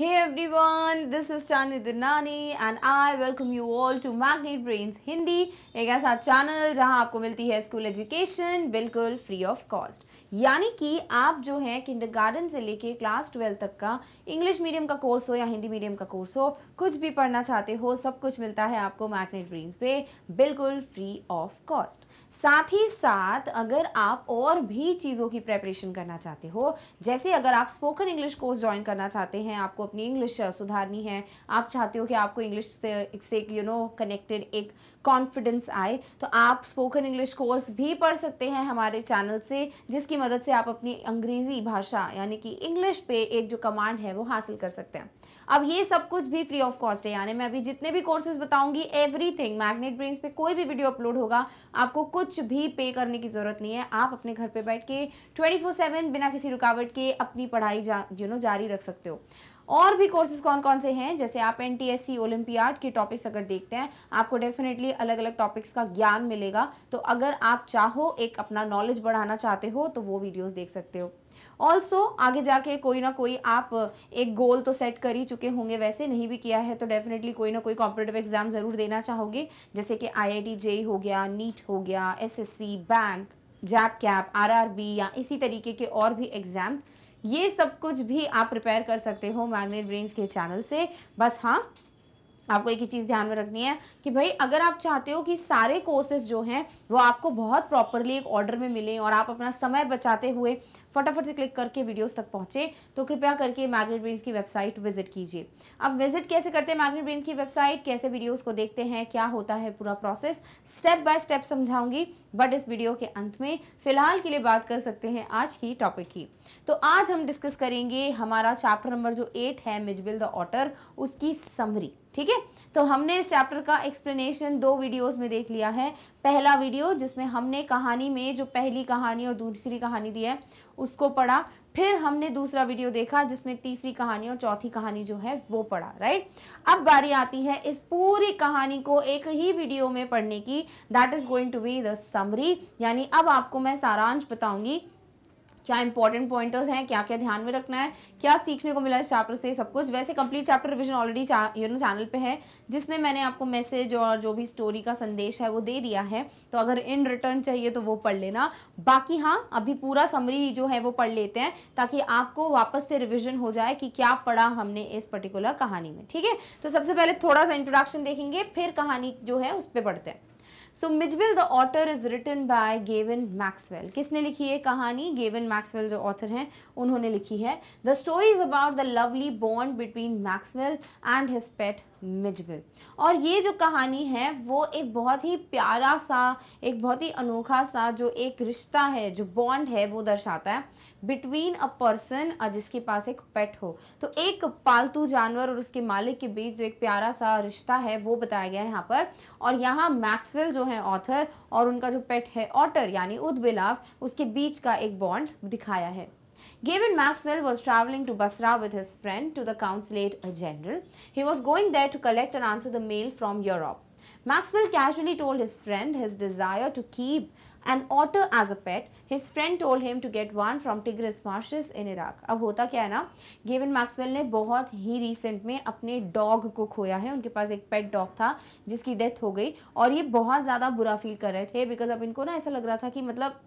Hey everyone, this is Chani Dinani and I welcome you all to Magnet Brains Hindi, एक ऐसा channel जहां आपको मिलती है स्कूल एजुकेशन बिल्कुल फ्री ऑफ कॉस्ट यानी कि आप जो है किंडरगार्टन से लेके क्लास ट्वेल्थ तक का इंग्लिश मीडियम का कोर्स हो या हिंदी मीडियम का कोर्स हो कुछ भी पढ़ना चाहते हो सब कुछ मिलता है आपको मैग्नेट ब्रेन्स पे बिल्कुल फ्री ऑफ कॉस्ट साथ ही साथ अगर आप और भी चीज़ों की प्रेपरेशन करना चाहते हो जैसे अगर आप स्पोकन इंग्लिश कोर्स ज्वाइन करना चाहते हैं आपको अपनी इंग्लिश uh, सुधारनी है आप चाहते हो कि आपको इंग्लिश से एक यू नो कनेक्टेड एक कॉन्फिडेंस आए तो आप स्पोकन इंग्लिश कोर्स भी पढ़ सकते हैं हमारे चैनल से जिसकी मदद से आप अपनी अंग्रेज़ी भाषा यानी कि इंग्लिश पे एक जो कमांड है वो हासिल कर सकते हैं अब ये सब कुछ भी फ्री ऑफ कॉस्ट है यानी मैं अभी जितने भी कोर्सेज बताऊंगी एवरी थिंग मैग्नेट ब्रेन्स पे कोई भी वीडियो अपलोड होगा आपको कुछ भी पे करने की ज़रूरत नहीं है आप अपने घर पे बैठ के ट्वेंटी फोर सेवन बिना किसी रुकावट के अपनी पढ़ाई जा यू नो जारी रख सकते हो और भी कोर्सेज कौन कौन से हैं जैसे आप N T S C olympiad के टॉपिक्स अगर देखते हैं आपको डेफिनेटली अलग अलग टॉपिक्स का ज्ञान मिलेगा तो अगर आप चाहो एक अपना नॉलेज बढ़ाना चाहते हो तो वो वीडियोज़ देख सकते हो ऑल्सो आगे जाके कोई ना कोई आप एक गोल तो सेट कर ही चुके होंगे वैसे नहीं भी किया है तो डेफिनेटली कोई ना कोई कॉम्पिटेटिव एग्जाम ज़रूर देना चाहोगे जैसे कि आई आई हो गया नीट हो गया एस बैंक जैप कैप आर या इसी तरीके के और भी एग्ज़ाम्स ये सब कुछ भी आप प्रिपेयर कर सकते हो मैग्नेट ब्रेन्स के चैनल से बस हाँ आपको एक ही चीज़ ध्यान में रखनी है कि भाई अगर आप चाहते हो कि सारे कोर्सेज जो हैं वो आपको बहुत प्रॉपरली एक ऑर्डर में मिलें और आप अपना समय बचाते हुए फटाफट से क्लिक करके वीडियोस तक पहुंचे तो कृपया करके मैग्नेट ब्रेन्स की वेबसाइट विजिट कीजिए अब विजिट कैसे करते हैं मैग्नेट ब्रेन्स की वेबसाइट कैसे वीडियोस को देखते हैं क्या होता है पूरा प्रोसेस स्टेप बाय स्टेप समझाऊंगी बट इस वीडियो के अंत में फिलहाल के लिए बात कर सकते हैं आज की टॉपिक की तो आज हम डिस्कस करेंगे हमारा चैप्टर नंबर जो एट है मिजबिल द ऑटर उसकी समरी ठीक है तो हमने इस चैप्टर का एक्सप्लेनेशन दो वीडियोस में देख लिया है पहला वीडियो जिसमें हमने कहानी में जो पहली कहानी और दूसरी कहानी दी है उसको पढ़ा फिर हमने दूसरा वीडियो देखा जिसमें तीसरी कहानी और चौथी कहानी जो है वो पढ़ा राइट अब बारी आती है इस पूरी कहानी को एक ही वीडियो में पढ़ने की that is going to be the summary यानी अब आपको मैं सारांश बताऊंगी क्या इंपॉर्टेंट पॉइंटर्स हैं क्या क्या ध्यान में रखना है क्या सीखने को मिला इस चैप्टर से सब कुछ वैसे complete chapter revision already you know channel पे है जिसमें मैंने आपको मैसेज और जो भी स्टोरी का संदेश है वो दे दिया है तो अगर इन रिटर्न चाहिए तो वो पढ़ लेना बाकी हाँ अभी पूरा समरी जो है वो पढ़ लेते हैं ताकि आपको वापस से रिविजन हो जाए कि क्या पढ़ा हमने इस पर्टिकुलर कहानी में ठीक है तो सबसे पहले थोड़ा सा इंट्रोडक्शन देखेंगे फिर कहानी जो है उस पर पढ़ते हैं so Mijbil the otter is written by Gavin Maxwell किसने लिखी है कहानी गेविन मैक्सवेल जो ऑथर हैं उन्होंने लिखी है the story is about the lovely bond between Maxwell and his pet Mijbil और ये जो कहानी है वो एक बहुत ही प्यारा सा एक बहुत ही अनोखा सा जो एक रिश्ता है जो बॉन्ड है वो दर्शाता है बिटवीन अ पर्सन जिसके पास एक पेट हो तो एक पालतू जानवर और उसके मालिक के बीच जो एक प्यारा सा रिश्ता है वो बताया गया है यहाँ पर और यहाँ मैक्सवेल जो है ऑथर और उनका जो पेट है ऑटर यानी उदबिलाव उसके बीच का एक बॉन्ड दिखाया है Gavin Maxwell was traveling to Basra with his friend to the consulate general. He was going there to collect and answer the mail from Europe. Maxwell casually told his friend his desire to keep an otter as a pet his friend told him to get one from Tigris marshes in Iraq अब होता क्या है ना Gavin Maxwell ने बहुत ही recent में अपने dog को खोया है उनके पास एक पेट डॉग था जिसकी डेथ हो गई और ये बहुत ज़्यादा बुरा फील कर रहे थे बिकॉज अब इनको ना ऐसा लग रहा था कि मतलब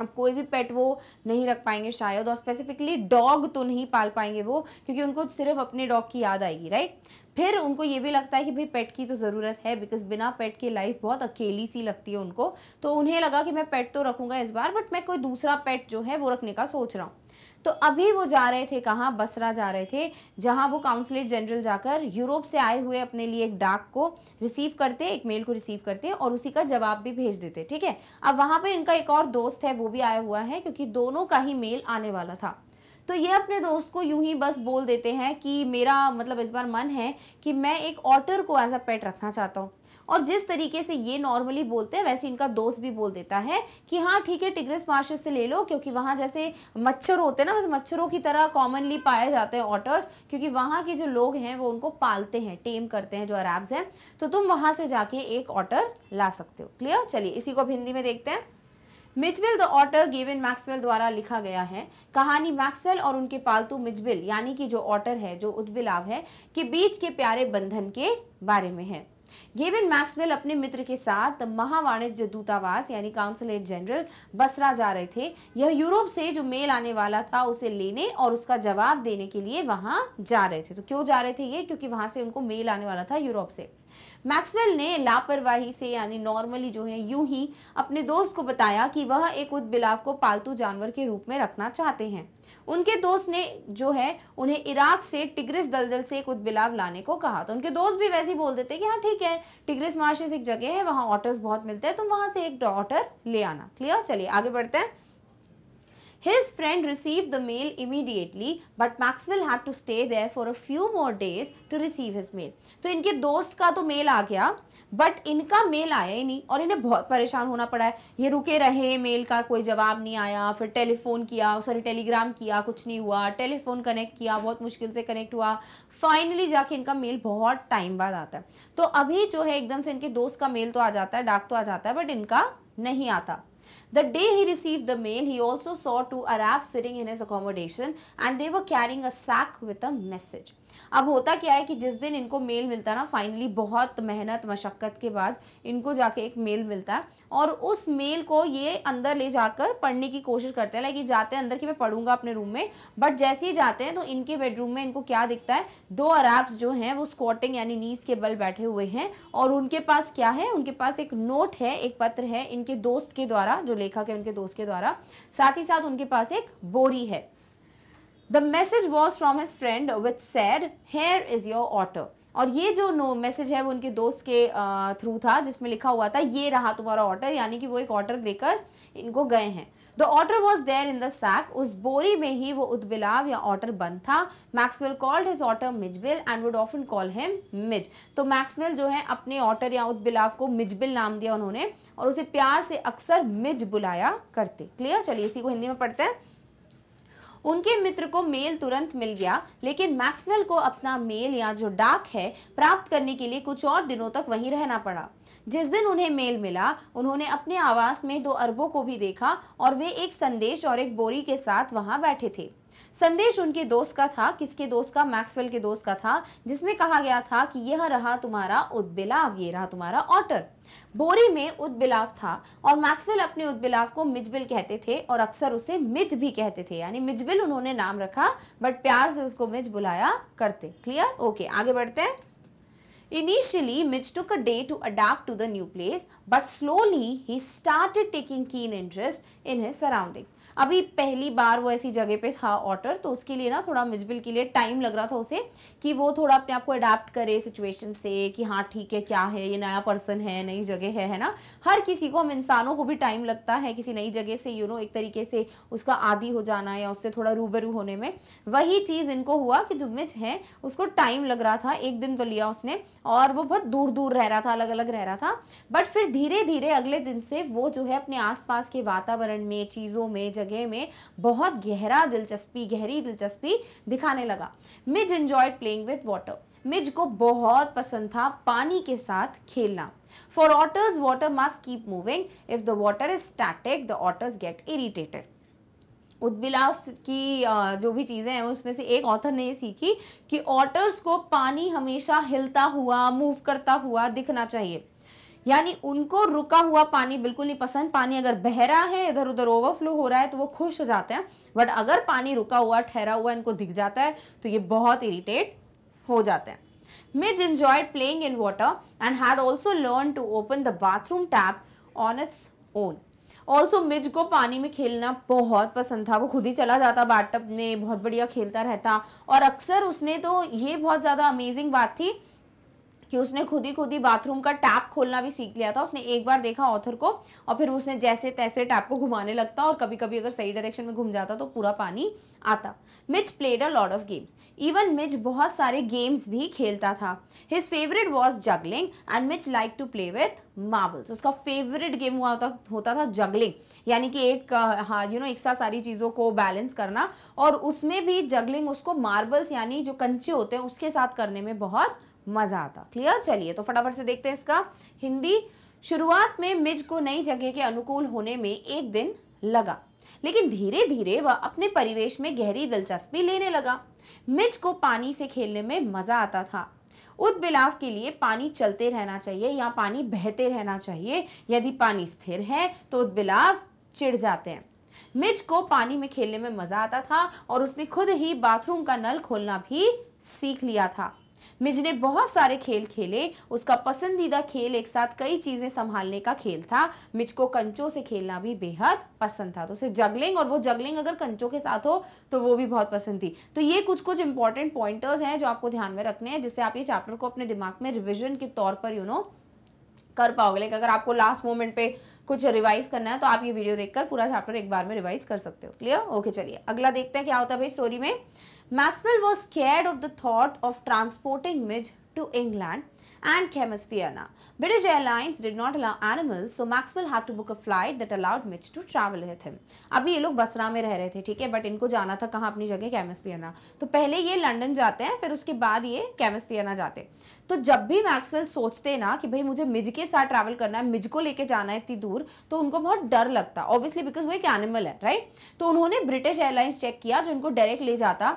अब कोई भी पेट वो नहीं रख पाएंगे शायद और स्पेसिफिकली डॉग तो नहीं पाल पाएंगे वो क्योंकि उनको सिर्फ अपने डॉग की याद आएगी राइट फिर उनको ये भी लगता है कि भाई पेट की तो ज़रूरत है बिकॉज बिना पेट के लाइफ बहुत अकेली सी लगती है उनको तो उन्हें लगा कि मैं पेट तो रखूँगा इस बार बट मैं कोई दूसरा पेट जो है वो रखने का सोच रहा हूँ तो अभी वो जा रहे थे कहाँ बसरा जा रहे थे जहाँ वो काउंसलेट जनरल जाकर यूरोप से आए हुए अपने लिए एक डाक को रिसीव करते एक मेल को रिसीव करते और उसी का जवाब भी भेज देते ठीक है अब वहाँ पर इनका एक और दोस्त है वो भी आया हुआ है क्योंकि दोनों का ही मेल आने वाला था तो ये अपने दोस्त को यूं ही बस बोल देते हैं कि मेरा मतलब इस बार मन है कि मैं एक ऑटर को एज अ पेट रखना चाहता हूँ और जिस तरीके से ये नॉर्मली बोलते हैं वैसे इनका दोस्त भी बोल देता है कि हाँ ठीक है टिग्रिस मार्शेस से ले लो क्योंकि वहाँ जैसे मच्छर होते हैं ना वैसे मच्छरों की तरह कॉमनली पाए जाते हैं ऑटर्स क्योंकि वहाँ के जो लोग हैं वो उनको पालते हैं टेम करते हैं जो अराब्स हैं तो तुम वहाँ से जाके एक ऑटर ला सकते हो क्लियर चलिए इसी को हिंदी में देखते हैं Mijbil the otter Gavin Maxwell द्वारा लिखा गया है कहानी मैक्सवेल और उनके पालतू मिजबिल यानी कि जो ऑटर है जो उद्बिलाव है के बीच के प्यारे बंधन के बारे में है गेविन मैक्सवेल अपने मित्र के साथ महावाणिज्य दूतावास यानी काउंसलेट जनरल बसरा जा रहे थे यह यूरोप से जो मेल आने वाला था उसे लेने और उसका जवाब देने के लिए वहां जा रहे थे तो क्यों जा रहे थे ये क्योंकि वहां से उनको मेल आने वाला था यूरोप से मैक्सवेल ने लापरवाही से यानी नॉर्मली जो है यूं ही अपने दोस्त को बताया कि वह एक उदबिलाव को पालतू जानवर के रूप में रखना चाहते हैं उनके दोस्त ने जो है उन्हें इराक से टिग्रिस दलदल से एक उदबिलाव लाने को कहा तो उनके दोस्त भी वैसे ही बोल देते कि हाँ ठीक है टिग्रिस मार्शेस एक जगह है वहाँ ऑटर्स बहुत मिलते हैं तुम वहाँ से एक ऑटर ले आना क्लियर चलिए आगे बढ़ते हैं His friend received the mail immediately but Maxwell had to stay there for a few more days to receive his mail. तो इनके दोस्त का तो मेल आ गया बट इनका मेल आया ही नहीं और इन्हें बहुत परेशान होना पड़ा है ये रुके रहे मेल का कोई जवाब नहीं आया फिर टेलीफोन किया सॉरी टेलीग्राम किया कुछ नहीं हुआ टेलीफोन कनेक्ट किया बहुत मुश्किल से कनेक्ट हुआ फाइनली जाके इनका मेल बहुत टाइम बाद आता है तो अभी जो है एकदम से इनके दोस्त का मेल तो आ जाता है डाक तो आ जाता है बट इनका नहीं आता The day he received the mail, he also saw two Arabs sitting in his accommodation and they were carrying a sack with a message. अब होता क्या है कि जिस दिन इनको मेल मिलता ना फाइनली बहुत मेहनत मशक्क़त के बाद इनको जाके एक मेल मिलता है और उस मेल को ये अंदर ले जाकर पढ़ने की कोशिश करते हैं लाइक जाते हैं अंदर कि मैं पढ़ूंगा अपने रूम में बट जैसे ही जाते हैं तो इनके बेडरूम में इनको क्या दिखता है दो अरैब्स जो हैं वो स्कॉटिंग यानी नीस के बल बैठे हुए हैं और उनके पास क्या है उनके पास एक नोट है एक पत्र है इनके दोस्त के द्वारा जो लेखक है उनके दोस्त के द्वारा साथ ही साथ उनके पास एक बोरी है the message was from his friend with said here is your otter और ये जो नो मैसेज है वो उनके दोस्त के थ्रू था जिसमें लिखा हुआ था ये रहा तुम्हारा ऑर्डर यानी कि वो एक ऑर्डर देकर इनको गए हैं the otter was there in the sack उस बोरी में ही वो उदबिलाव या ऑर्डर बंद था Maxwell called his otter Mijbil and would often call him Midge तो मैक्सवेल जो है अपने ऑर्डर या उदबिलाव को मिजबिल नाम दिया उन्होंने और उसे प्यार से अक्सर मिज बुलाया करते क्लियर चलिए इसी को हिंदी में पढ़ते हैं उनके मित्र को मेल तुरंत मिल गया लेकिन मैक्सवेल को अपना मेल या जो डाक है प्राप्त करने के लिए कुछ और दिनों तक वहीं रहना पड़ा जिस दिन उन्हें मेल मिला उन्होंने अपने आवास में दो अरबों को भी देखा और वे एक संदेश और एक बोरी के साथ वहां बैठे थे संदेश उनके दोस्त का था किसके दोस्त का मैक्सवेल के दोस्त का था जिसमें कहा गया था कि यह रहा तुम्हारा उद्बिलाव ये रहा तुम्हारा ऑटर बोरी में उद्बिलाव था और मैक्सवेल अपने उद्बिलाव को मिजबिल कहते थे और अक्सर उसे मिज भी कहते थे यानी मिजबिल उन्होंने नाम रखा बट प्यार से उसको मिज बुलाया करते क्लियर ओके आगे बढ़ते हैं Initially, Mitch took a day to adapt to the new place, but slowly he started taking keen interest in his surroundings. अभी पहली बार वो ऐसी जगह पे था ऑटर तो उसके लिए ना थोड़ा मिजबिल के लिए टाइम लग रहा था उसे कि वो थोड़ा अपने आप को अडाप्ट करे सिचुएशन से कि हाँ ठीक है क्या है ये नया पर्सन है नई जगह है है ना हर किसी को हम इंसानों को भी टाइम लगता है किसी नई जगह से यू नो एक तरीके से उसका आदि हो जाना या उससे थोड़ा रूबरू होने में वही चीज़ इनको हुआ कि जो मिच है उसको टाइम लग रहा था एक दिन तो लिया उसने और वो बहुत दूर दूर रह रहा था अलग अलग रह रहा था बट फिर धीरे धीरे अगले दिन से वो जो है अपने आसपास के वातावरण में चीज़ों में जगह में बहुत गहरा दिलचस्पी गहरी दिलचस्पी दिखाने लगा Midge enjoyed playing with water Midge को बहुत पसंद था पानी के साथ खेलना for otters water must keep moving if the water is static the otters get irritated उद्विलास की जो भी चीज़ें हैं उसमें से एक ऑथर ने ये सीखी कि ऑटर्स को पानी हमेशा हिलता हुआ मूव करता हुआ दिखना चाहिए यानी उनको रुका हुआ पानी बिल्कुल नहीं पसंद पानी अगर बह रहा है इधर उधर ओवरफ्लो हो रहा है तो वो खुश हो जाते हैं बट अगर पानी रुका हुआ ठहरा हुआ इनको दिख जाता है तो ये बहुत इरीटेट हो जाते हैं Midge enjoyed playing in water and had also learn to open the bathroom tap on its own also Midge को पानी में खेलना बहुत पसंद था वो खुद ही चला जाता बाटअप में बहुत बढ़िया खेलता रहता और अक्सर उसने तो ये बहुत ज़्यादा अमेजिंग बात थी कि उसने खुद ही खुद ही बाथरूम का टैप खोलना भी सीख लिया था उसने एक बार देखा ऑथर को और फिर उसने जैसे तैसे टैप को घुमाने लगता और कभी कभी अगर सही डायरेक्शन में घूम जाता तो पूरा पानी आता Midge played a lot of games even Midge बहुत सारे गेम्स भी खेलता था his favourite was juggling and Midge like to play with marbles उसका फेवरेट गेम हुआ होता होता था जगलिंग यानी कि एक हाँ यू नो एक साथ सारी चीज़ों को बैलेंस करना और उसमें भी जगलिंग उसको मार्बल्स यानी जो कंचे होते हैं उसके साथ करने में बहुत मजा आता क्लियर चलिए तो फटाफट से देखते हैं इसका हिंदी शुरुआत में मिज को नई जगह के अनुकूल होने में एक दिन लगा लेकिन धीरे धीरे वह अपने परिवेश में गहरी दिलचस्पी लेने लगा मिज को पानी से खेलने में मजा आता था बिलाव के लिए पानी चलते रहना चाहिए या पानी बहते रहना चाहिए यदि पानी स्थिर है तो बिलाव चिड़ जाते हैं मिज को पानी में खेलने में मजा आता था और उसने खुद ही बाथरूम का नल खोलना भी सीख लिया था मिज ने बहुत सारे खेल खेले उसका पसंदीदा खेल एक साथ कई चीज़ें संभालने का खेल था मिज को कंचों से खेलना भी बेहद पसंद था तो उसे जगलिंग और वो जगलिंग अगर कंचों के साथ हो तो वो भी बहुत पसंद थी तो ये कुछ कुछ इंपॉर्टेंट पॉइंटर्स हैं जो आपको ध्यान में रखने हैं जिससे आप ये चैप्टर को अपने दिमाग में रिविजन के तौर पर यू you नो know, कर पाओगे लेकिन अगर आपको लास्ट मोमेंट पे कुछ रिवाइज करना है तो आप ये वीडियो देखकर पूरा चैप्टर एक बार में रिवाइज कर सकते हो क्लियर ओके चलिए अगला देखते हैं क्या होता है भाई स्टोरी में Maxwell was scared of the thought of transporting Midge to England and Chemospeana. British Airlines did not allow animal so Maxwell have to book a flight that allowed Midge to travel with him अभी ये लोग बसरा में रह रहे थे ठीक है but इनको जाना था कहाँ अपनी जगह कैमस्पियाना तो पहले ये लंडन जाते हैं फिर उसके बाद ये कैमस्पियाना जाते तो जब भी मैक्सवेल सोचते ना कि भाई मुझे मिज के साथ ट्रैवल करना है मिज को लेके जाना है इतनी दूर तो उनको बहुत डर लगता ऑब्वियसली बिकॉज वो एक एनिमल है राइट तो उन्होंने ब्रिटिश एयरलाइंस चेक किया जो उनको डायरेक्ट ले जाता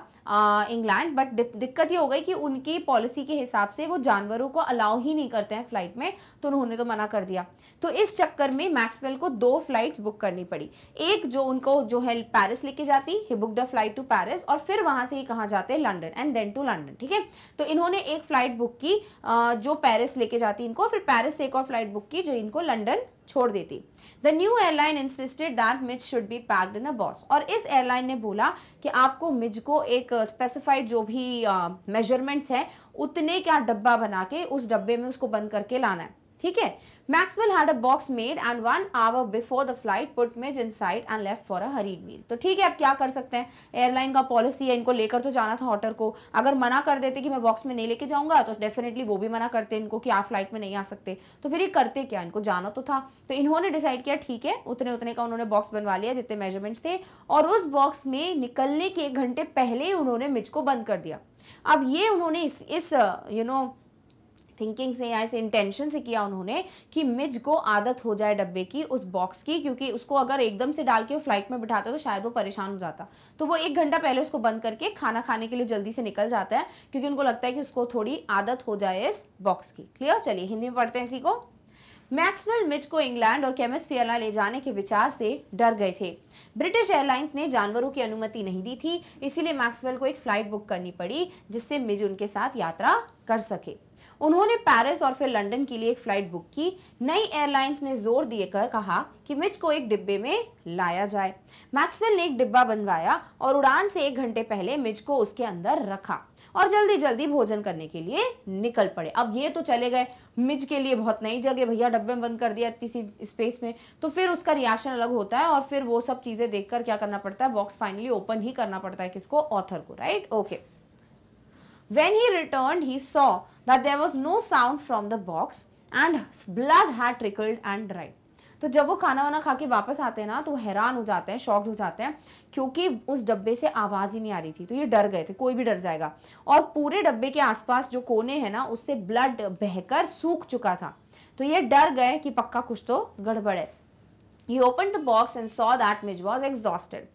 इंग्लैंड बट दिक्कत ये हो गई कि उनकी पॉलिसी के हिसाब से वो जानवरों को अलाउ ही नहीं करते हैं फ्लाइट में तो उन्होंने तो मना कर दिया तो इस चक्कर में मैक्सवेल को दो फ्लाइट्स बुक करनी पड़ी एक जो उनको जो है पेरिस लेके जाती he book the flight to Paris और फिर वहां से ही कहाँ जाते हैं London and then to London ठीक है तो इन्होंने एक फ्लाइट बुक की जो पेरिस लेके जाती इनको फिर पेरिस से एक और फ्लाइट बुक की जो इनको लंदन छोड़ देती the new airline insisted that Midge should be packed in a box और इस एयरलाइन ने बोला कि आपको मिज को एक स्पेसिफाइड जो भी मेजरमेंट्स हैं उतने क्या डब्बा बना के उस डब्बे में उसको बंद करके लाना है ठीक है Maxwell had a box made and one hour before the flight put Midge inside and left for a hurried meal तो ठीक है अब क्या कर सकते हैं एयरलाइन का पॉलिसी है इनको लेकर तो जाना था हॉटर को अगर मना कर देते कि मैं बॉक्स में नहीं लेके जाऊंगा तो डेफिनेटली वो भी मना करते इनको कि आप फ्लाइट में नहीं आ सकते तो फिर ये करते क्या इनको जाना तो था तो इन्होंने डिसाइड किया ठीक है उतने उतने का उन्होंने बॉक्स बनवा लिया जितने मेजरमेंट्स थे और उस बॉक्स में निकलने के एक घंटे पहले ही उन्होंने मिज को बंद कर दिया अब ये उन्होंने इस इस you you know know, thinking से या इस इंटेंशन से किया उन्होंने कि मिज को आदत हो जाए डब्बे की उस बॉक्स की क्योंकि उसको अगर एकदम से डाल के वो फ्लाइट में बिठाते तो शायद वो परेशान हो जाता तो वो एक घंटा पहले उसको बंद करके खाना खाने के लिए जल्दी से निकल जाता है क्योंकि उनको लगता है कि उसको थोड़ी आदत हो जाए इस बॉक्स की क्लियर चलिए हिंदी में पढ़ते हैं इसी को मैक्सवेल मिच को इंग्लैंड और केमिस्फियरला ले जाने के विचार से डर गए थे ब्रिटिश एयरलाइंस ने जानवरों की अनुमति नहीं दी थी इसीलिए मैक्सवेल को एक फ्लाइट बुक करनी पड़ी जिससे मिज उनके साथ यात्रा कर सके उन्होंने पेरिस और फिर लंदन के लिए एक फ्लाइट बुक की नई एयरलाइंस ने जोर देकर कहा कि मिच को एक डिब्बे में लाया जाए मैक्सवेल ने एक डिब्बा बनवाया और उड़ान से एक घंटे पहले मिच को उसके अंदर रखा और जल्दी जल्दी भोजन करने के लिए निकल पड़े अब ये तो चले गए मिज के लिए बहुत नई जगह भैया डब्बे में बंद कर दिया इतनी सी स्पेस में तो फिर उसका रिएक्शन अलग होता है और फिर वो सब चीज़ें देखकर क्या करना पड़ता है बॉक्स फाइनली ओपन ही करना पड़ता है किसको ऑथर को right okay okay. When he returned, he saw that there was no sound from the box and blood had trickled and dried. तो जब वो खाना वाना खा के वापस आते हैं ना तो हैरान हो जाते हैं शॉक्ड हो जाते हैं क्योंकि उस डब्बे से आवाज़ ही नहीं आ रही थी तो ये डर गए थे कोई भी डर जाएगा और पूरे डब्बे के आसपास जो कोने हैं ना उससे ब्लड बहकर सूख चुका था तो ये डर गए कि पक्का कुछ तो गड़बड़ है he open the box and saw that Midge was exhausted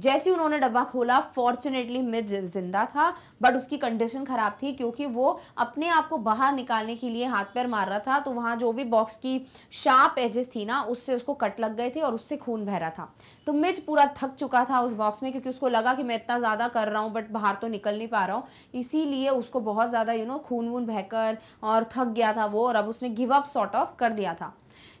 जैसे उन्होंने डब्बा खोला फॉर्चुनेटली मिज जिंदा था बट उसकी कंडीशन ख़राब थी क्योंकि वो अपने आप को बाहर निकालने के लिए हाथ पैर मार रहा था तो वहाँ जो भी बॉक्स की शार्प एजेस थी ना उससे उसको कट लग गए थे और उससे खून बह रहा था तो मिज पूरा थक चुका था उस बॉक्स में क्योंकि उसको लगा कि मैं इतना ज़्यादा कर रहा हूँ बट बाहर तो निकल नहीं पा रहा हूँ इसीलिए उसको बहुत ज़्यादा यू नो खून वून बहकर और थक गया था वो और अब उसने गिव अप सॉर्ट ऑफ कर दिया था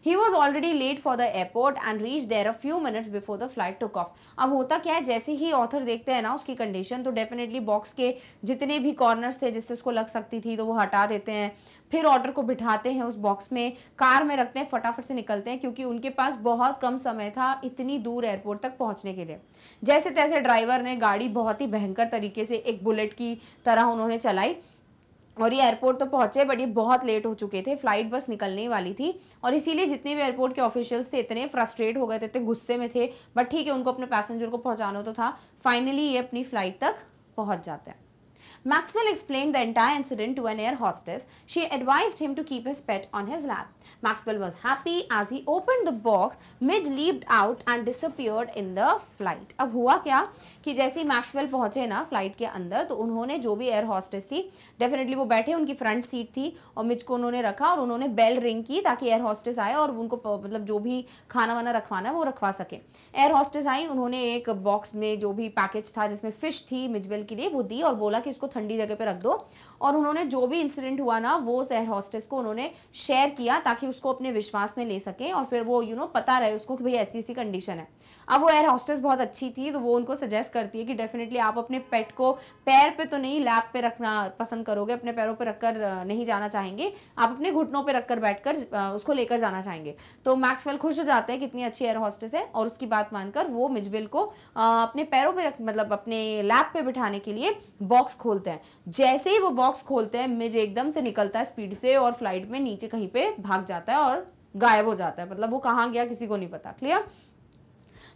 he was already late for the airport and reach there a few minutes before the flight took off अब होता क्या है जैसे ही ऑथर देखते हैं ना उसकी कंडीशन तो डेफिनेटली बॉक्स के जितने भी कॉर्नर्स थे जिससे उसको लग सकती थी तो वो हटा देते हैं फिर ऑर्डर को बिठाते हैं उस बॉक्स में कार में रखते हैं फटाफट से निकलते हैं क्योंकि उनके पास बहुत कम समय था इतनी दूर एयरपोर्ट तक पहुंचने के लिए जैसे तैसे ड्राइवर ने गाड़ी बहुत ही भयंकर तरीके से एक बुलेट की तरह उन्होंने चलाई और ये एयरपोर्ट तो पहुंचे बट ये बहुत लेट हो चुके थे फ्लाइट बस निकलने वाली थी और इसीलिए जितने भी एयरपोर्ट के ऑफिशियल्स थे इतने फ्रस्ट्रेट हो गए थे इतने गुस्से में थे बट ठीक है उनको अपने पैसेंजर को पहुंचाना तो था फाइनली ये अपनी फ्लाइट तक पहुंच जाते हैं Maxwell explained the entire incident to an air hostess. She advised him to keep his pet on his lap. Maxwell was happy as he opened the box. Midge leaped out and disappeared in the flight. अब हुआ क्या कि जैसे ही Maxwell पहुंचे ना flight के अंदर तो उन्होंने जो भी एयर हॉस्टेस थी डेफिनेटली वो बैठे उनकी फ्रंट सीट थी और मिज को उन्होंने रखा और उन्होंने बेल रिंग की ताकि एयर हॉस्टेस आए और उनको मतलब जो भी खाना वाना रखवाना वो रखवा सके एयर हॉस्टेस आई उन्होंने एक बॉक्स में जो भी पैकेज था जिसमें फ़िश थी मिजबेल के लिए वो दी और बोला कि उसको ठंडी जगह पे रख दो और उन्होंने जो भी इंसिडेंट हुआ ना वो एयर हॉस्टेस को उन्होंने शेयर किया ताकि उसको अपने विश्वास में ले सकें और फिर वो यू you नो know, पता रहे उसको कि भाई ऐसी ऐसी कंडीशन है अब वो एयर हॉस्टेस बहुत अच्छी थी तो वो उनको सजेस्ट करती है कि डेफिनेटली आप अपने पेट को पैर पे तो नहीं लैप पे रखना पसंद करोगे अपने पैरों पे रखकर नहीं जाना चाहेंगे आप अपने घुटनों पे रखकर बैठकर उसको लेकर जाना चाहेंगे तो मैक्सवेल खुश हो जाते हैं कितनी अच्छी एयर हॉस्टेस है और उसकी बात मानकर वो मिजबिल को अपने पैरों पर मतलब अपने लैप पर बिठाने के लिए बॉक्स खोल खोलते हैं जैसे ही वो बॉक्स खोलते हैं मिज एकदम से निकलता है स्पीड से और फ्लाइट में नीचे कहीं पे भाग जाता है और गायब हो जाता है मतलब वो कहाँ गया किसी को नहीं पता clear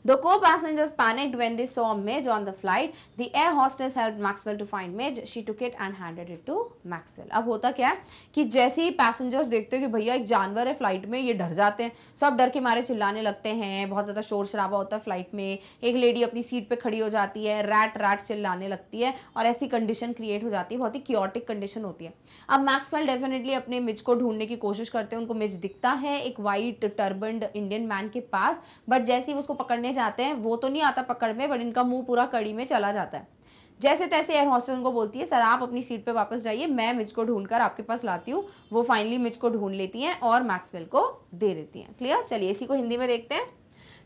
The co-passengers panicked when they saw Midge on the flight. The air hostess helped Maxwell to find Midge. She took it and handed it to Maxwell. अब होता क्या है कि जैसे ही passengers देखते हैं कि भैया एक जानवर है flight में ये डर जाते हैं सब डर के मारे चिल्लाने लगते हैं बहुत ज़्यादा शोर शराबा होता है फ्लाइट में एक लेडी अपनी सीट पे खड़ी हो जाती है रैट रैट चिल्लाने लगती है और ऐसी कंडीशन क्रिएट हो जाती है बहुत ही क्योटिक कंडीशन होती है अब मैक्सवेल डेफिनेटली अपने मिज को ढूंढने की कोशिश करते हैं उनको मिज दिखता है एक वाइट टर्बनड इंडियन मैन के पास बट जैसे ही उसको पकड़ने लेने जाते हैं वो तो नहीं आता पकड़ में बट इनका मुंह पूरा कड़ी में चला जाता है जैसे तैसे एयर हॉस्टल उनको बोलती है सर आप अपनी सीट पे वापस जाइए मैं मिज को ढूंढ कर आपके पास लाती हूँ वो फाइनली मिज को ढूंढ लेती हैं और मैक्सवेल को दे देती हैं क्लियर चलिए इसी को हिंदी में देखते हैं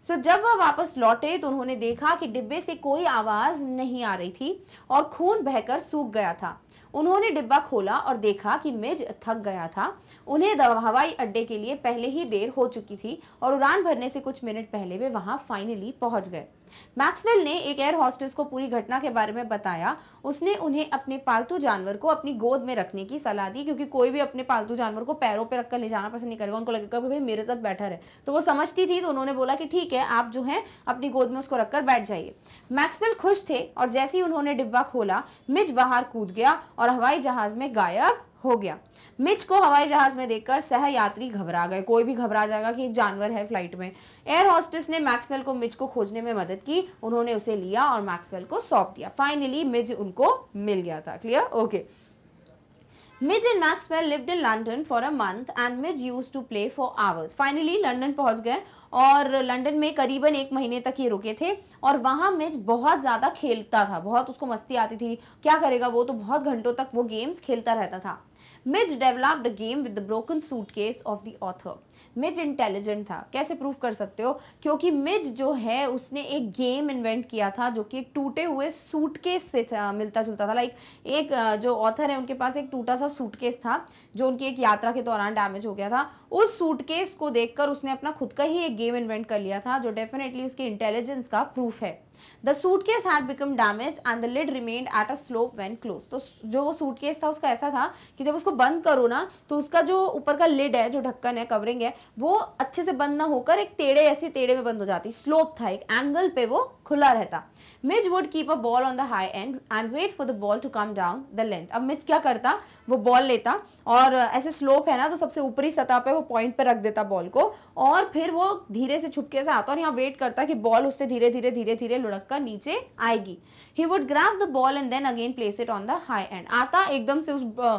सो so, जब वह वापस लौटे तो उन्होंने देखा कि डिब्बे से कोई आवाज़ नहीं आ रही थी और खून बहकर सूख गया था उन्होंने डिब्बा खोला और देखा कि मिज थक गया था उन्हें हवाई अड्डे के लिए पहले ही देर हो चुकी थी और उड़ान भरने से कुछ मिनट पहले वे वहां फाइनली पहुंच गए मैक्सवेल ने एक एयर हॉस्टेस को पूरी घटना के बारे में बताया उसने उन्हें अपने पालतू जानवर को अपनी गोद में रखने की सलाह दी क्योंकि कोई भी अपने पालतू जानवर को पैरों पर पे रखकर ले जाना पसंद नहीं करेगा उनको लगेगा कि भाई मेरे साथ बेटर है तो वो समझती थी तो उन्होंने बोला कि ठीक है आप जो है अपनी गोद में उसको रखकर बैठ जाइए मैक्सवेल खुश थे और जैसे ही उन्होंने डिब्बा खोला मिज बाहर कूद गया और हवाई जहाज में गायब हो गया मिच को हवाई जहाज में देखकर सह यात्री घबरा गए कोई भी घबरा जाएगा कि एक जानवर है फ्लाइट में एयर हॉस्टेस ने मैक्सवेल को मिच को खोजने में मदद की उन्होंने उसे लिया और मैक्सवेल को सौंप दिया फाइनली मिज उनको मिल गया था clear okay okay. Midge and Maxwell lived in London for a month and Midge used to play for hours. Finally London पहुंच गए और लंदन में करीबन एक महीने तक ये रुके थे और वहाँ मिज बहुत ज़्यादा खेलता था बहुत उसको मस्ती आती थी क्या करेगा वो तो बहुत घंटों तक वो गेम्स खेलता रहता था Midge developed game with the broken suitcase of the author Midge intelligent था कैसे प्रूफ कर सकते हो क्योंकि मिज जो है उसने एक गेम इन्वेंट किया था जो कि एक टूटे हुए सूटकेस से था, मिलता जुलता था लाइक एक जो ऑथर है उनके पास एक टूटा सा सूटकेस था जो उनकी एक यात्रा के दौरान डैमेज हो गया था उस सूटकेस को देखकर उसने अपना खुद का ही एक गेम इन्वेंट कर लिया था जो डेफिनेटली उसके इंटेलिजेंस का प्रूफ है the suitcase had become damage and the lid remained at a slope when close तो जो वो सूटकेस था उसका ऐसा था कि जब उसको बंद करो ना तो उसका जो ऊपर का लिड है जो ढक्कन है कवरिंग है वो अच्छे से बंद ना होकर एक टेढ़े ऐसे टेढ़े में बंद हो जाती स्लोप था एक एंगल पे वो खुला रहता Midge would keep a ball on the high end and wait for the ball to come down the length अब मिज क्या करता वो बॉल लेता और ऐसे स्लोप है ना तो सबसे ऊपरी सतह पे वो पॉइंट पे रख देता बॉल को और फिर वो धीरे से छुपके से आता और यहाँ वेट करता कि बॉल उससे धीरे धीरे धीरे धीरे लुढ़क कर नीचे आएगी he would grab the ball and then again place it on the high end आता एकदम से उस uh,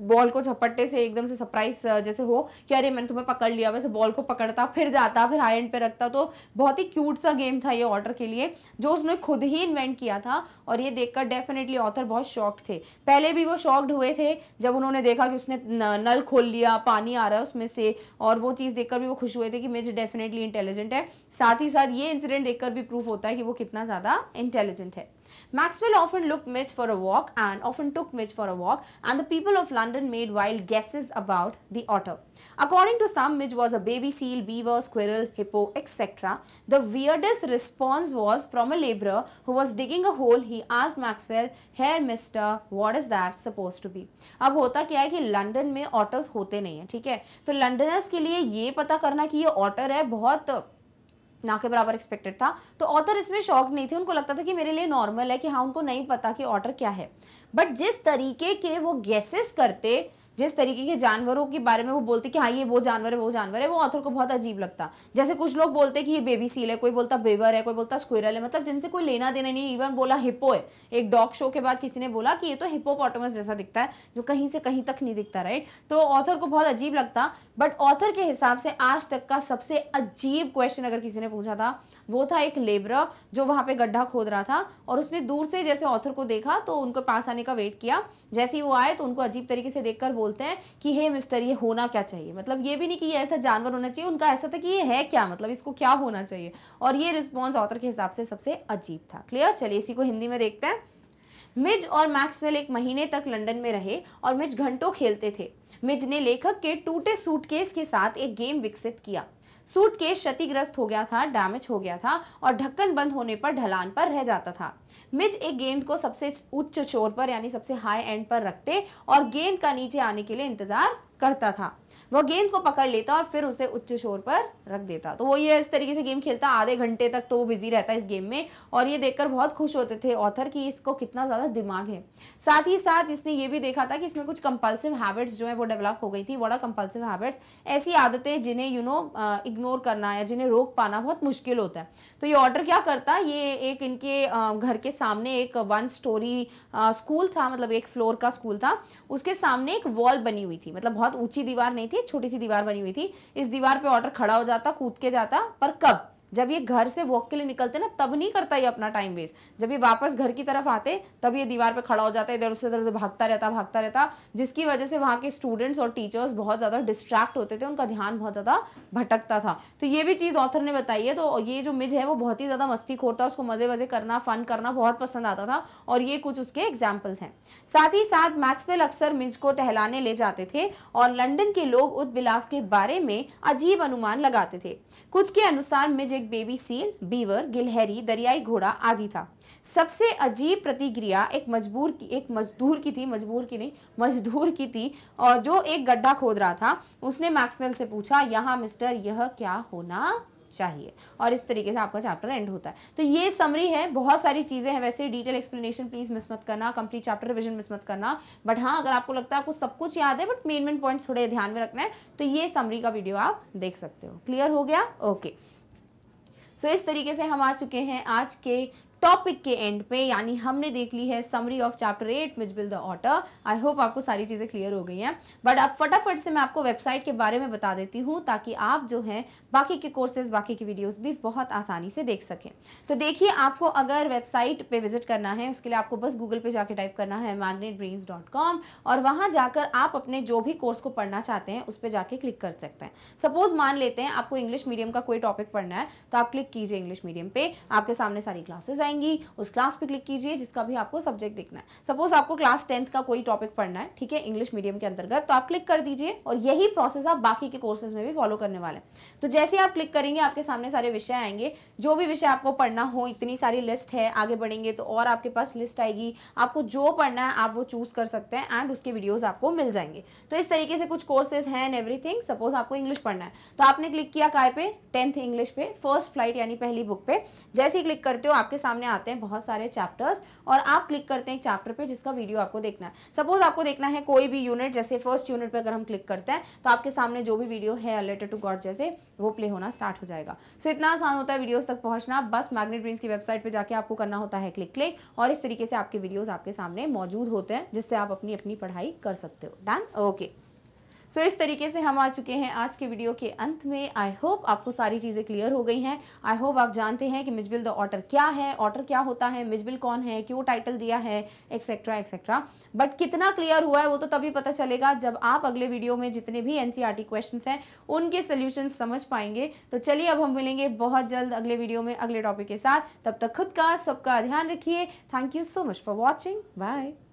बॉल को झपट्टे से एकदम से सरप्राइज जैसे हो कि अरे मैंने तुम्हें पकड़ लिया वैसे बॉल को पकड़ता फिर जाता फिर हाई एंड पे रखता तो बहुत ही क्यूट सा गेम था ये ऑर्डर के लिए जो उसने खुद ही इन्वेंट किया था और ये देखकर डेफिनेटली ऑथर बहुत शॉक्ड थे पहले भी वो शॉक्ड हुए थे जब उन्होंने देखा कि उसने नल खोल लिया पानी आ रहा है उसमें से और वो चीज़ देखकर भी वो खुश हुए थे कि मेज डेफिनेटली इंटेलिजेंट है साथ ही साथ ये इंसिडेंट देख भी प्रूफ होता है कि वो कितना ज़्यादा इंटेलिजेंट है Maxwell often looked Mitch for a walk and often took Mitch for a walk and the people of London made wild guesses about the otter. According to some, Mitch was a baby seal, beaver, squirrel, hippo, etc. The weirdest response was from a laborer who was digging a hole. He asked Maxwell, Here mister, what is that supposed to be? अब होता क्या है कि London में otters होते नहीं हैं ठीक है तो लंडनर्स के लिए ये पता करना कि ये है बहुत ना के बराबर एक्सपेक्टेड था तो ऑथर इसमें शॉक नहीं थे उनको लगता था कि मेरे लिए नॉर्मल है कि हाँ उनको नहीं पता कि ऑर्डर क्या है बट जिस तरीके के वो गैसेस करते जिस तरीके के जानवरों के बारे में वो बोलते कि हाँ ये वो जानवर है वो जानवर है वो ऑथर को बहुत अजीब लगता जैसे कुछ लोग बोलते कि ये बेबी सील है कोई बोलता बेबर है कोई बोलता स्क्विरल है मतलब जिनसे कोई लेना देना नहीं इवन बोला हिप्पो है एक डॉग शो के बाद किसी ने बोला कि ये तो हिप्पोपोटमस जैसा दिखता है जो कहीं से कहीं तक नहीं दिखता राइट तो ऑथर को बहुत अजीब लगता बट ऑथर के हिसाब से आज तक का सबसे अजीब क्वेश्चन अगर किसी ने पूछा था वो था एक लेबर जो वहाँ पे गड्ढा खोद रहा था और उसने दूर से जैसे ऑथर को देखा तो उनको पास आने का वेट किया जैसे ही वो आए तो उनको अजीब तरीके से देखकर बोलते हैं कि हे मिस्टर ये होना क्या चाहिए मतलब ये भी नहीं कि ये ऐसा जानवर होना चाहिए उनका ऐसा था कि ये है क्या मतलब इसको क्या होना चाहिए और ये रिस्पॉन्स ऑथर के हिसाब से सबसे अजीब था क्लियर चलिए इसी को हिंदी में देखते हैं मिज और मैक्सवेल एक महीने तक लंदन में रहे और मिज घंटों खेलते थे मिज ने लेखक के टूटे सूटकेस के साथ एक गेम विकसित किया सूट केस क्षतिग्रस्त हो गया था डैमेज हो गया था और ढक्कन बंद होने पर ढलान पर रह जाता था मिज एक गेंद को सबसे उच्च चोर पर यानी सबसे हाई एंड पर रखते और गेंद का नीचे आने के लिए इंतजार करता था वह गेंद को पकड़ लेता और फिर उसे उच्च शोर पर रख देता तो वो ये इस तरीके से गेम खेलता आधे घंटे तक तो वो बिजी रहता इस गेम में और ये देखकर बहुत खुश होते थे ऑथर कि इसको कितना ज़्यादा दिमाग है साथ ही साथ इसने ये भी देखा था कि इसमें कुछ कंपल्सिव हैबिट्स जो है वो डेवलप हो गई थी बड़ा कंपल्सिव हैबिट्स ऐसी आदतें जिन्हें यू नो इग्नोर करना या जिन्हें रोक पाना बहुत मुश्किल होता है तो ये ऑर्डर क्या करता ये एक इनके घर के सामने एक वन स्टोरी स्कूल था मतलब एक फ्लोर का स्कूल था उसके सामने एक वॉल बनी हुई थी मतलब बहुत ऊंची दीवार नहीं थी थी छोटी सी दीवार बनी हुई थी इस दीवार पे ऑर्डर खड़ा हो जाता कूद के जाता पर कब जब ये घर से वॉक के लिए निकलते ना तब नहीं करता ये अपना टाइम वेस्ट जब ये वापस घर की तरफ आते तब ये दीवार पर खड़ा हो जाता है इधर से उधर भागता रहता भागता रहता जिसकी वजह से वहाँ के स्टूडेंट्स और टीचर्स बहुत ज़्यादा डिस्ट्रैक्ट होते थे उनका ध्यान बहुत ज़्यादा भटकता था तो ये भी चीज़ ऑथर ने बताई है तो ये जो मिज है वो बहुत ही ज़्यादा मस्ती खोर था उसको मज़े वजे करना फन करना बहुत पसंद आता था और ये कुछ उसके एग्जाम्पल्स हैं साथ ही साथ मैक्सवेल अक्सर मिज को टहलाने ले जाते थे और लंडन के लोग उद बिलाफ के बारे में अजीब अनुमान लगाते थे कुछ के अनुसार मिज एक एक बेबी सील बीवर गिलहरी दरियाई घोड़ा आदि था सबसे अजीब प्रतिक्रिया एक मजबूर की एक मजदूर की थी मजबूर की नहीं मजदूर की थी और जो एक गड्ढा खोद रहा था उसने मैक्सवेल से पूछा यहाँ मिस्टर यह क्या होना चाहिए और इस तरीके से आपका चैप्टर एंड होता है तो ये समरी है बहुत सारी चीज़ें हैं वैसे डिटेल एक्सप्लेनेशन प्लीज़ मिस मत करना कंप्लीट चैप्टर रिवीजन मिस मत करना बट हाँ अगर आपको लगता है आपको सब कुछ याद है बट मेन मेन पॉइंट्स थोड़े ध्यान में रखना है तो ये समरी का वीडियो आप देख सकते हो क्लियर हो गया ओके okay. सो तो इस तरीके से हम आ चुके हैं आज के टॉपिक के एंड पे यानी हमने देख ली है summary of chapter eight Mijbil the otter I hope आपको सारी चीज़ें क्लियर हो गई हैं बट अब फटाफट से मैं आपको वेबसाइट के बारे में बता देती हूँ ताकि आप जो हैं बाकी के कोर्सेज बाकी की वीडियोज़ भी बहुत आसानी से देख सकें तो देखिए आपको अगर वेबसाइट पे विजिट करना है उसके लिए आपको बस गूगल पे जाके टाइप करना है मैगनेट और वहाँ जाकर आप अपने जो भी कोर्स को पढ़ना चाहते हैं उस पर जाके क्लिक कर सकते हैं सपोज मान लेते हैं आपको इंग्लिश मीडियम का कोई टॉपिक पढ़ना है तो आप क्लिक कीजिए इंग्लिश मीडियम पे आपके सामने सारी क्लासेज आएंगे आएंगी उस क्लास पे क्लिक कीजिए जिसका भी आपको सब्जेक्ट देखना है सपोज आपको क्लास टेंथ का कोई टॉपिक पढ़ना है ठीक है इंग्लिश मीडियम के अंतर्गत तो आप क्लिक कर दीजिए और यही प्रोसेस आप बाकी के कोर्सेज में भी फॉलो करने वाले हैं तो जैसे आप क्लिक करेंगे आपके सामने सारे विषय आएंगे जो भी विषय आपको पढ़ना हो इतनी सारी लिस्ट है आगे बढ़ेंगे तो और आपके पास लिस्ट आएगी आपको जो पढ़ना है आप वो चूज़ कर सकते हैं एंड उसके वीडियोज़ आपको मिल जाएंगे तो इस तरीके से कुछ कोर्सेज हैं एंड एवरीथिंग सपोज आपको इंग्लिश पढ़ना है तो आपने क्लिक किया काय पे टेंथ इंग्लिश पे फर्स्ट फ्लाइट यानी पहली बुक पे जैसे ही क्लिक करते हो आपके सामने सामने आते हैं बहुत सारे चैप्टर्स और आप क्लिक करते हैं चैप्टर पे जिसका वीडियो आपको देखना है सपोज आपको देखना है कोई भी यूनिट जैसे फर्स्ट यूनिट पर अगर हम क्लिक करते हैं तो आपके सामने जो भी वीडियो है रिलेटेड टू गॉड जैसे वो प्ले होना स्टार्ट हो जाएगा सो इतना आसान होता है वीडियोज़ तक पहुंचना बस मैग्नेट ड्रीम्स की वेबसाइट पर जाकर आपको करना होता है क्लिक क्लिक और इस तरीके से आपके वीडियोज़ आपके सामने मौजूद होते हैं जिससे आप अपनी अपनी पढ़ाई कर सकते हो डन ओके सो so, इस तरीके से हम आ चुके हैं आज के वीडियो के अंत में आई होप आपको सारी चीज़ें क्लियर हो गई हैं आई होप आप जानते हैं कि मिजबिल द ऑटर क्या है ऑटर क्या होता है मिजबिल कौन है क्यों टाइटल दिया है एक्सेट्रा एक्सेट्रा बट कितना क्लियर हुआ है वो तो तभी पता चलेगा जब आप अगले वीडियो में जितने भी एन क्वेश्चन e हैं उनके सोल्यूशन समझ पाएंगे तो चलिए अब हम मिलेंगे बहुत जल्द अगले वीडियो में अगले टॉपिक के साथ तब तक खुद का सबका ध्यान रखिए thank you so much for watching bye